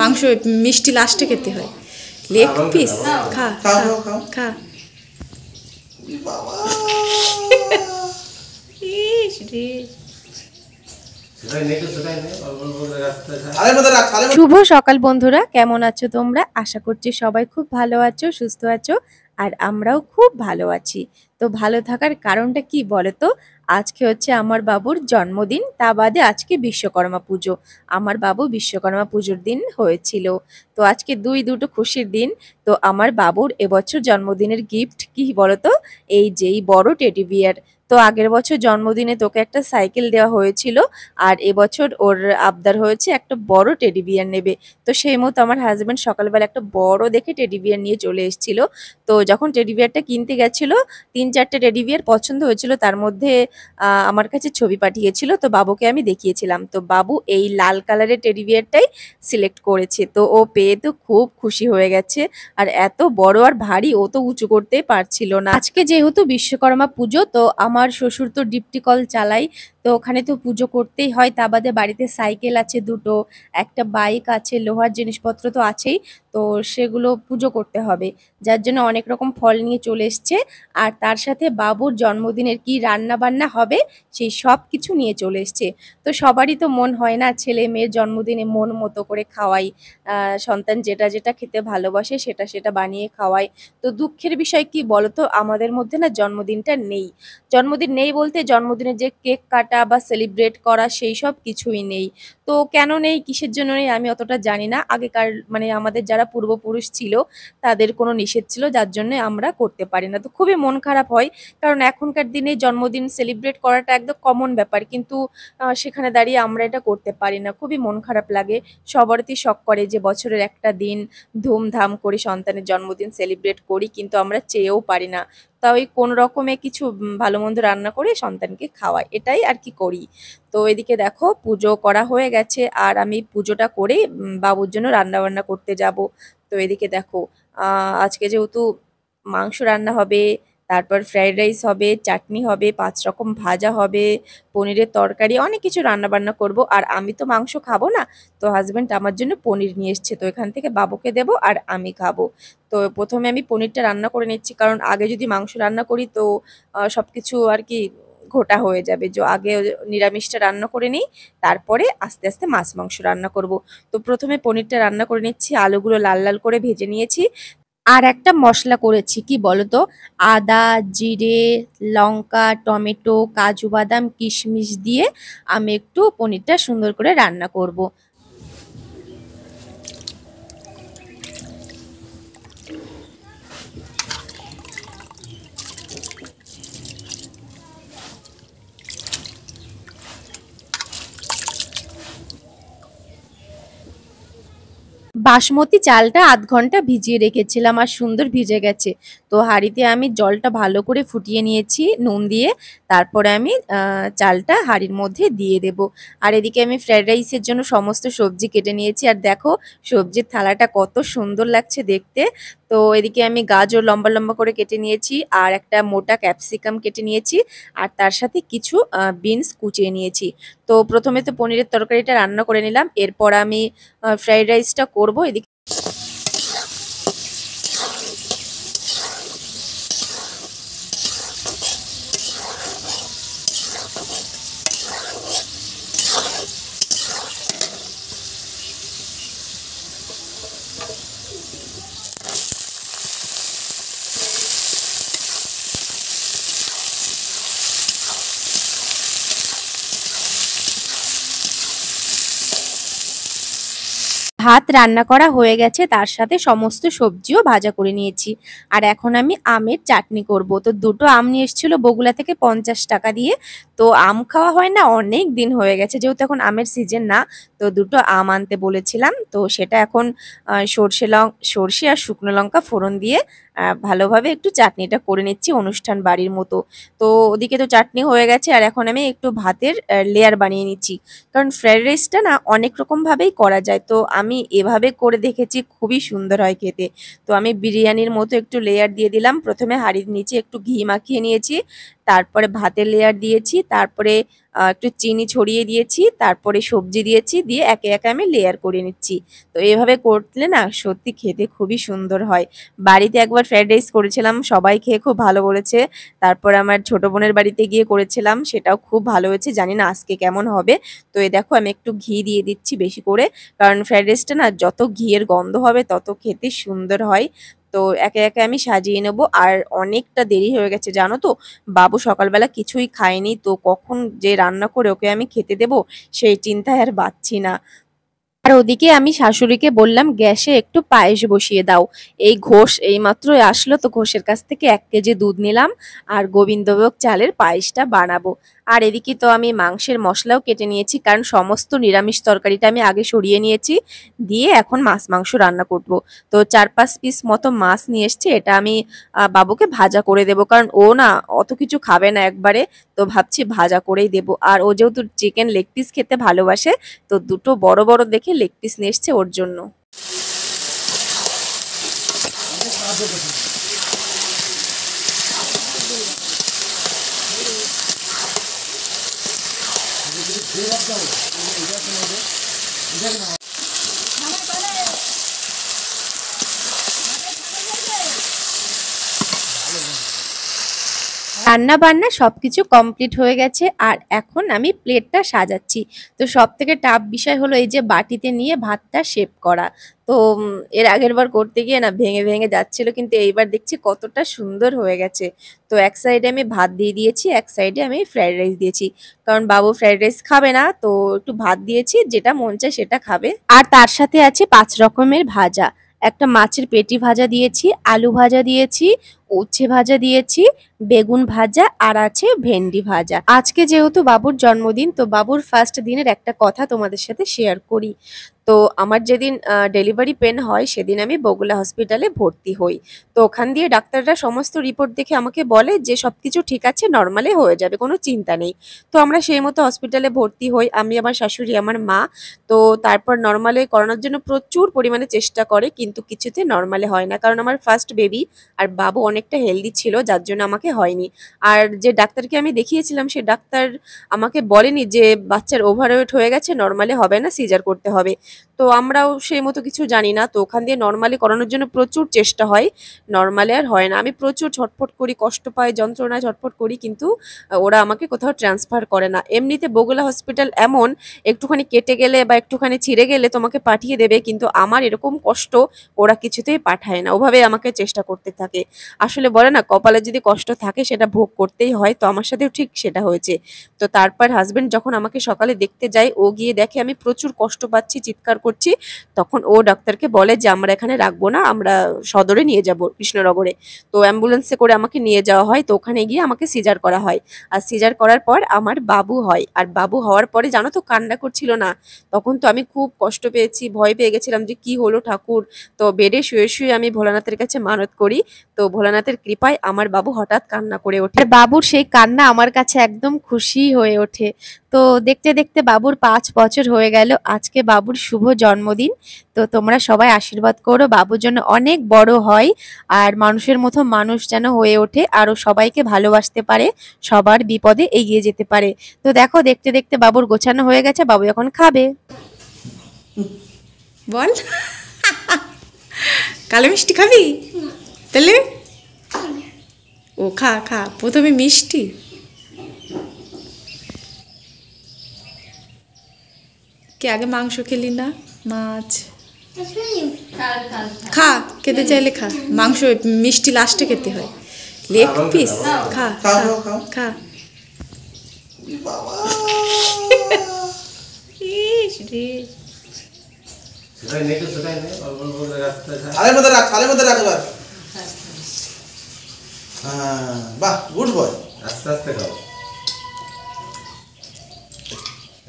মাংস মিষ্টি লাস্টে খেতে হয় লেগ পিস খা খা শুভ সকাল বন্ধুরা কেমন আছো তোমরা আশা করছি সবাই খুব ভালো আছো সুস্থ আছো আর আমরাও খুব ভালো আছি তো ভালো থাকার কারণটা কি বলো তো আজকে হচ্ছে আমার বাবুর জন্মদিন তা বাদে আজকে বিশ্বকর্মা পুজো আমার বাবু বিশ্বকর্মা পুজোর দিন হয়েছিল তো আজকে দুই দুটো খুশির দিন তো আমার বাবুর এবছর জন্মদিনের গিফট কি বলো তো এই যেই বড় টেডি বিয়ার তো আগের বছর জন্মদিনে তোকে একটা সাইকেল দেওয়া হয়েছিল আর এবছর ওর আবদার হয়েছে একটা বড় টেডি বিয়ার নেবে তো সেই মতো আমার হাজব্যান্ড সকালবেলা একটা বড় দেখে টেডি বিয়ার নিয়ে চলে এসেছিল তো যখন টেডি বিয়ারটা কিনতে গেছিলো তিন চারটে টেডি বিয়ার পছন্দ হয়েছিল তার মধ্যে আমার কাছে ছবি পাঠিয়েছিল তো বাবুকে আমি দেখিয়েছিলাম তো বাবু এই লাল কালারের টেডি বিয়ারটাই সিলেক্ট করেছে তো ও পেয়ে তো খুব খুশি হয়ে গেছে আর এত বড় আর ভারী ও তো উঁচু করতে পারছিল না আজকে যেহেতু বিশ্বকর্মা পুজো তো আমার শ্বশুর তো ডিপটিকল চালাই তো ওখানে তো পুজো করতেই হয় তা বাদে বাড়িতে সাইকেল আছে দুটো একটা বাইক আছে লোহার জিনিসপত্র তো আছেই তো সেগুলো পুজো করতে হবে যার জন্য অনেক রকম ফল নিয়ে চলে এসছে আর তার সাথে বাবুর জন্মদিনের কি রান্না বান্না হবে সেই সব কিছু নিয়ে চলে এসছে তো সবারই তো মন হয় না ছেলে মেয়ের জন্মদিনে মন মতো করে খাওয়াই সন্তান যেটা যেটা খেতে ভালোবাসে সেটা সেটা বানিয়ে খাওয়াই তো দুঃখের বিষয় কি বলতো আমাদের মধ্যে না জন্মদিনটা নেই জন্মদিন নেই বলতে জন্মদিনের যে কেক কাটা বা সেলিব্রেট করা সেই সব কিছুই নেই তো কেন নেই কিসের জন্য নেই আমি অতটা জানি না আগেকার মানে আমাদের যারা পূর্বপুরুষ ছিল তাদের কোনো নিষেধ ছিল যার জন্য জন্য আমরা করতে পারি না তো খুবই মন খারাপ হয় কারণ এখনকার দিনে জন্মদিন সেলিব্রেট করাটা একদম কমন ব্যাপার কিন্তু সেখানে দাঁড়িয়ে আমরা এটা করতে পারি না খুবই মন খারাপ লাগে সবারই শখ করে যে বছরের একটা দিন ধুমধাম করে সন্তানের জন্মদিন সেলিব্রেট করি কিন্তু আমরা চেয়েও পারি না তাও ওই কোন রকমে কিছু ভালো মন্দ রান্না করে সন্তানকে খাওয়াই এটাই আর কি করি তো এদিকে দেখো পুজো করা হয়ে গেছে আর আমি পুজোটা করে বাবুর জন্য রান্না বান্না করতে যাব তো এদিকে দেখো আজকে যেহেতু মাংস রান্না হবে তারপর ফ্রায়েড রাইস হবে চাটনি হবে পাঁচ রকম ভাজা হবে পনিরের তরকারি অনেক কিছু রান্না বান্না করব আর আমি তো মাংস খাবো না তো হাজব্যান্ড আমার জন্য পনির নিয়ে এসছে তো এখান থেকে বাবুকে দেব আর আমি খাবো তো প্রথমে আমি পনিরটা রান্না করে নিচ্ছি কারণ আগে যদি মাংস রান্না করি তো সব কিছু আর কি ঘোটা হয়ে যাবে যে আগে নিরামিষটা রান্না করে নিই তারপরে আস্তে আস্তে মাছ মাংস রান্না করব তো প্রথমে পনিরটা রান্না করে নিচ্ছি আলুগুলো লাল লাল করে ভেজে নিয়েছি আর একটা মশলা করেছি কি বলতো আদা জিরে লঙ্কা টমেটো কাজু বাদাম কিশমিশ দিয়ে আমি একটু পনিরটা সুন্দর করে রান্না করব। বাসমতি চালটা আধ ঘন্টা ভিজিয়ে রেখেছিলাম আর সুন্দর ভিজে গেছে তো হাঁড়িতে আমি জলটা ভালো করে ফুটিয়ে নিয়েছি নুন দিয়ে তারপরে আমি চালটা হাঁড়ির মধ্যে দিয়ে দেব আর এদিকে আমি ফ্রায়েড রাইসের জন্য সমস্ত সবজি কেটে নিয়েছি আর দেখো সবজির থালাটা কত সুন্দর লাগছে দেখতে তো এদিকে আমি গাজর লম্বা লম্বা করে কেটে নিয়েছি আর একটা মোটা ক্যাপসিকাম কেটে নিয়েছি আর তার সাথে কিছু বিনস কুচিয়ে নিয়েছি তো প্রথমে তো পনিরের তরকারিটা রান্না করে নিলাম এরপর আমি ফ্রাইড রাইসটা করবো এদিকে ভাত রান্না করা হয়ে গেছে তার সাথে সমস্ত সবজিও ভাজা করে নিয়েছি আর এখন আমি আমের চাটনি করব তো দুটো আম নিয়ে এসেছিলো বগুলা থেকে পঞ্চাশ টাকা দিয়ে তো আম খাওয়া হয় না অনেক দিন হয়ে গেছে যেহেতু এখন আমের সিজন না তো দুটো আম আনতে বলেছিলাম তো সেটা এখন সর্ষে লং সর্ষে আর শুকনো লঙ্কা ফোড়ন দিয়ে ভালোভাবে একটু চাটনিটা করে নিচ্ছি অনুষ্ঠান বাড়ির মতো তো ওদিকে তো চাটনি হয়ে গেছে আর এখন আমি একটু ভাতের লেয়ার বানিয়ে নিচ্ছি কারণ ফ্রায়েড রাইসটা না অনেক রকমভাবেই করা যায় তো আমি এভাবে করে দেখেছি খুবই সুন্দর হয় খেতে তো আমি বিরিয়ানির মতো একটু লেয়ার দিয়ে দিলাম প্রথমে হাড়ির নিচে একটু ঘি মাখিয়ে নিয়েছি তারপরে ভাতের লেয়ার দিয়েছি তারপরে একটু চিনি ছড়িয়ে দিয়েছি তারপরে সবজি দিয়েছি দিয়ে একে একে আমি লেয়ার করে নিচ্ছি তো এভাবে করলে না সত্যি খেতে খুবই সুন্দর হয় বাড়িতে একবার ফ্রাইড রাইস করেছিলাম সবাই খেয়ে খুব ভালো বলেছে তারপর আমার ছোট বোনের বাড়িতে গিয়ে করেছিলাম সেটাও খুব ভালো হয়েছে জানি না আজকে কেমন হবে তো এ দেখো আমি একটু ঘি দিয়ে দিচ্ছি বেশি করে কারণ ফ্রাইড রাইসটা না যত ঘিয়ের গন্ধ হবে তত খেতে সুন্দর হয় তো একে একে আমি সাজিয়ে নেব আর অনেকটা দেরি হয়ে গেছে জানো তো বাবু সকালবেলা কিছুই খায়নি তো কখন যে রান্না করে ওকে আমি খেতে দেব সেই চিন্তায় আর বাচ্ছি না আর ওদিকে আমি শাশুড়িকে বললাম গ্যাসে একটু পায়েস বসিয়ে দাও এই ঘোষ এই মাত্র আসলো তো ঘোষের কাছ থেকে এক কেজি দুধ নিলাম আর গোবিন্দভোগ চালের পায়েসটা বানাবো আর এদিকে তো আমি মাংসের মশলাও কেটে নিয়েছি কারণ সমস্ত নিরামিষ তরকারিটা আমি আগে সরিয়ে নিয়েছি দিয়ে এখন মাছ মাংস রান্না করব তো চার পাঁচ পিস মতো মাছ নিয়ে এসছে এটা আমি বাবুকে ভাজা করে দেব কারণ ও না অত কিছু খাবে না একবারে তো ভাবছি ভাজা করেই দেব আর ও যেহেতু চিকেন লেগ পিস খেতে ভালোবাসে তো দুটো বড় বড় দেখে লেগ পিস নিয়ে ওর জন্য এটা রান্না বান্না সব কিছু কমপ্লিট হয়ে গেছে আর এখন আমি প্লেটটা সাজাচ্ছি তো সব থেকে টাফ বিষয় হলো এই যে বাটিতে নিয়ে ভাতটা শেপ করা তো এর আগের বার করতে গিয়ে না ভেঙে ভেঙে যাচ্ছিলো কিন্তু এইবার দেখছি কতটা সুন্দর হয়ে গেছে তো এক সাইডে আমি ভাত দিয়ে দিয়েছি এক সাইডে আমি ফ্রাইড রাইস দিয়েছি কারণ বাবু ফ্রাইড রাইস খাবে না তো একটু ভাত দিয়েছি যেটা মন চায় সেটা খাবে আর তার সাথে আছে পাঁচ রকমের ভাজা একটা মাছের পেটি ভাজা দিয়েছি আলু ভাজা দিয়েছি উচ্ছে ভাজা দিয়েছি বেগুন ভাজা আর আছে ভেন্ডি ভাজা আজকে যেহেতু বাবুর জন্মদিন তো বাবুর ফার্স্ট দিনের একটা কথা তোমাদের সাথে শেয়ার করি তো আমার যেদিন ডেলিভারি পেন হয় সেদিন আমি বগুলা হসপিটালে ভর্তি হই তো ওখান দিয়ে ডাক্তাররা সমস্ত রিপোর্ট দেখে আমাকে বলে যে সব কিছু ঠিক আছে নর্মালে হয়ে যাবে কোনো চিন্তা নেই তো আমরা সেই মতো হসপিটালে ভর্তি হই আমি আমার শাশুড়ি আমার মা তো তারপর নর্মালে করানোর জন্য প্রচুর পরিমাণে চেষ্টা করে কিন্তু কিছুতে নর্মালে হয় না কারণ আমার ফার্স্ট বেবি আর বাবু অনেক অনেকটা হেলদি ছিল যার জন্য আমাকে হয়নি আর যে ডাক্তারকে আমি দেখিয়েছিলাম সে ডাক্তার আমাকে বলেনি যে বাচ্চার ওভারওয়েট হয়ে গেছে নর্মালে হবে না সিজার করতে হবে তো আমরাও সেই মতো কিছু জানি না তো ওখান দিয়ে নর্মালি করানোর জন্য প্রচুর চেষ্টা হয় নর্মালি আর হয় না আমি প্রচুর ছটফট করি কষ্ট পাই যন্ত্রণায় ছটফট করি কিন্তু ওরা আমাকে কোথাও ট্রান্সফার করে না এমনিতে বগুলা হসপিটাল এমন একটুখানি কেটে গেলে বা একটুখানি ছিঁড়ে গেলে তোমাকে পাঠিয়ে দেবে কিন্তু আমার এরকম কষ্ট ওরা কিছুতেই পাঠায় না ওভাবে আমাকে চেষ্টা করতে থাকে আসলে বলে না কপালে যদি কষ্ট থাকে সেটা ভোগ করতেই হয় তো আমার সাথেও ঠিক সেটা হয়েছে তো তারপর হাজব্যান্ড যখন আমাকে সকালে দেখতে যায় ও গিয়ে দেখে আমি প্রচুর কষ্ট পাচ্ছি চিৎকার করছি তখন ও ডাক্তারকে বলে যে আমরা এখানে রাখবো না আমরা সদরে নিয়ে যাব কৃষ্ণনগরে তো অ্যাম্বুলেন্সে করে আমাকে নিয়ে যাওয়া হয় তো ওখানে গিয়ে আমাকে সিজার করা হয় আর সিজার করার পর আমার বাবু হয় আর বাবু হওয়ার পরে জানো তো কান্না করছিল না তখন তো আমি খুব কষ্ট পেয়েছি ভয় পেয়ে গেছিলাম যে কি হলো ঠাকুর তো বেডে শুয়ে শুয়ে আমি ভোলানাথের কাছে মানত করি তো ভোলানাথের কৃপায় আমার বাবু হঠাৎ কান্না করে ওঠে আর বাবুর সেই কান্না আমার কাছে একদম খুশি হয়ে ওঠে তো দেখতে দেখতে বাবুর পাঁচ বছর হয়ে গেল আজকে বাবুর শুভ বাবুর জন্মদিন তো তোমরা সবাই আশীর্বাদ করো বাবুর জন্য অনেক বড় হয় আর মানুষের মতো মানুষ যেন হয়ে ওঠে আরও সবাইকে ভালোবাসতে পারে সবার বিপদে এগিয়ে যেতে পারে তো দেখো দেখতে দেখতে বাবুর গোছানো হয়ে গেছে বাবু এখন খাবে বল কালো মিষ্টি খাবি তাহলে ও খা খা প্রথমে মিষ্টি কে আগে মাংস খেলি না মাছ খা খেতে চাইলে খা মাংস মিষ্টি লাস্টে খেতে হয় লেগ পিস খা খা বাহ গুড বয় আস্তে আস্তে খাও